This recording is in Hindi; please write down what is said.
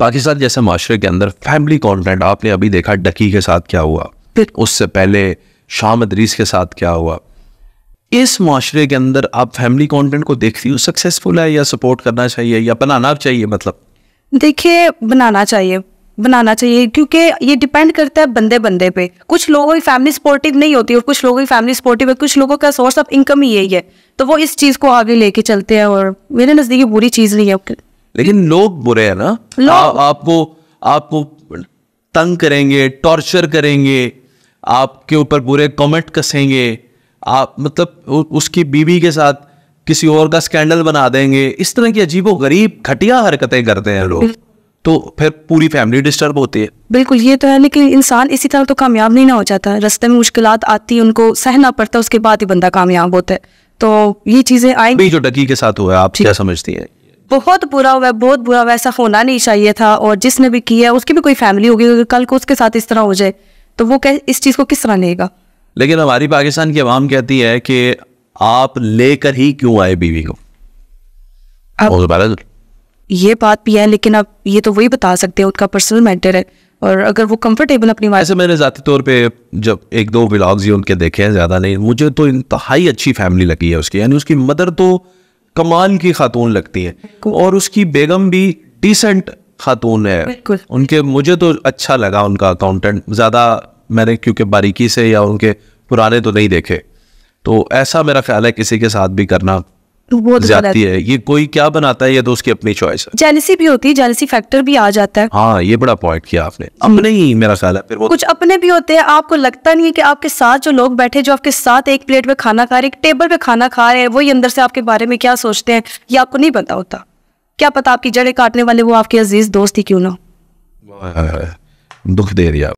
पाकिस्तान जैसे माशरे के अंदर फैमिली कॉन्टेंट आपने अभी देखा डकी के साथ क्या हुआ फिर उससे पहले शाम अदरीस के साथ क्या हुआ इस माशरे के अंदर आप फैमिली कॉन्टेंट को देखती हो सक्सेसफुल है या सपोर्ट करना चाहिए या बनाना चाहिए मतलब देखिए बनाना चाहिए बनाना चाहिए क्योंकि ये डिपेंड करता है बंदे बंदे पे कुछ लोगों की फैमिली सपोर्टिव नहीं होती और कुछ लोगों की फैमिली सपोर्टिव है कुछ लोगों का सोर्स ऑफ इनकम ही यही है तो वो इस चीज़ को आगे लेके चलते हैं और मेरे नज़दीक बुरी चीज़ नहीं है लेकिन लोग बुरे हैं ना आ, आपको आपको तंग करेंगे टॉर्चर करेंगे आपके ऊपर बुरे कमेंट कसेंगे आप मतलब उ, उसकी बीवी के साथ किसी और का स्कैंडल बना देंगे इस तरह की अजीबो गरीब घटिया हरकतें करते हैं लोग तो फिर पूरी फैमिली डिस्टर्ब होती है बिल्कुल ये तो है लेकिन इंसान इसी तरह तो कामयाब नहीं ना हो जाता रास्ते में मुश्किल आती है उनको सहना पड़ता है उसके बाद ही बंदा कामयाब होता है तो ये चीजें आई जो डकी के साथ हुआ आप क्या समझती है बहुत बुरा हुआ है बहुत बुरा हुआ ऐसा होना नहीं चाहिए था और जिसने भी किया है उसकी भी कोई फैमिली होगी अगर कल को उसके साथ इस तरह हो जाए तो वो कह, इस चीज़ को किस तरह लेगा लेकिन हमारी पाकिस्तान की आवाम कहती है कि आप लेकर ही क्यों आए बीवी को अब ये बात भी है लेकिन अब ये तो वही बता सकते हैं उनका पर्सनल मैटर है और अगर वो कंफर्टेबल अपनी ऐसे मैंने ज़ाती तौर पे जब एक दो ब्लॉग्स ही उनके देखे हैं ज़्यादा नहीं मुझे तो इंतहाई अच्छी फैमिली लगी है उसकी यानी उसकी मदर तो कमाल की खातून लगती है और उसकी बेगम भी डिसेंट खातून है उनके मुझे तो अच्छा लगा उनका अकाउंटेंट ज़्यादा मैंने क्योंकि बारीकी से या उनके पुराने तो नहीं देखे तो ऐसा मेरा ख्याल है किसी के साथ भी करना तो जाती है ये कोई क्या बनाता है ये तो उसकी अपनी चॉइस है जेलसी भी होती है जेलसी फैक्टर भी आ जाता है हाँ ये बड़ा पॉइंट किया आपने अपने ही मेरा ख्याल है फिर वो कुछ अपने भी होते हैं आपको लगता नहीं है कि आपके साथ जो लोग बैठे जो आपके साथ एक प्लेट में खाना खा रहे एक टेबल पे खाना खा रहे हैं वही अंदर से आपके बारे में क्या सोचते हैं ये आपको नहीं पता होता क्या पता आपकी जड़े काटने वाले वो आपके अजीज दोस्त ही क्यों ना दुख दे रही